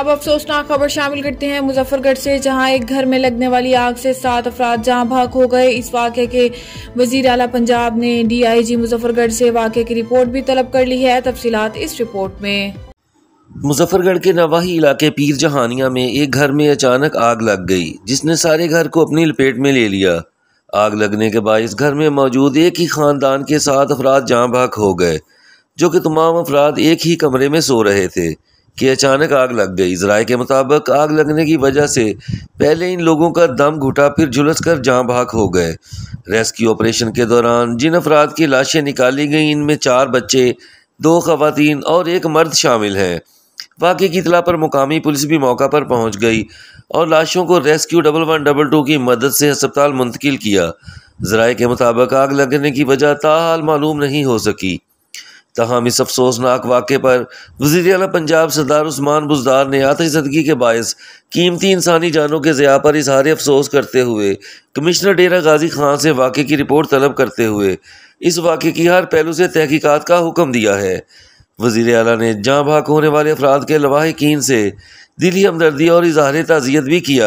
अब अफसोसनाक खबर शामिल करते हैं मुजफ्फरगढ़ से जहां एक घर में लगने वाली आग से सात अफराद जहां भाग हो गए इस वाक्य के वजीर अला पंजाब ने डीआईजी मुजफ्फरगढ़ से वाक्य की रिपोर्ट भी तलब कर ली है तफसीत इस रिपोर्ट में मुजफ्फरगढ़ के नवाही इलाके पीर जहानिया में एक घर में अचानक आग लग गई जिसने सारे घर को अपनी लपेट में ले लिया आग लगने के बाद इस घर में मौजूद एक ही खानदान के सात अफराद जहाँ भाग हो गए जो कि तमाम अफराद एक ही कमरे में सो रहे थे कि अचानक आग लग गई जराए के मुताबिक आग लगने की वजह से पहले इन लोगों का दम घुटा फिर झुलस कर जहाँ भाग हो गए रेस्क्यू ऑपरेशन के दौरान जिन अफराद की लाशें निकाली गईं इनमें चार बच्चे दो खातन और एक मर्द शामिल हैं वाक़े की इतला पर मुकामी पुलिस भी मौका पर पहुंच गई और लाशों को rescue double one double two की मदद से अस्पताल मुंतकिल किया जराए के मुताबिक आग लगने की वजह ताहाल मालूम नहीं हो सकी तहम इस अफसोसनाक वाक़े पर वजी अल पंजाब सरदार उस्मान बुजदार ने आतशदगी के बायस कीमती इंसानी जानों के ज़िया पर इजहार अफसोस करते हुए कमिश्नर डेरा गाजी खान से वाक़े की रिपोर्ट तलब करते हुए इस वाक़े की हर पहलू से तहकीक़ात का हुक्म दिया है वजीर अला ने जहाँ भाग होने वाले अफराद के लवाहकिन से दिली हमदर्दी और इजहार ताज़ियत भी किया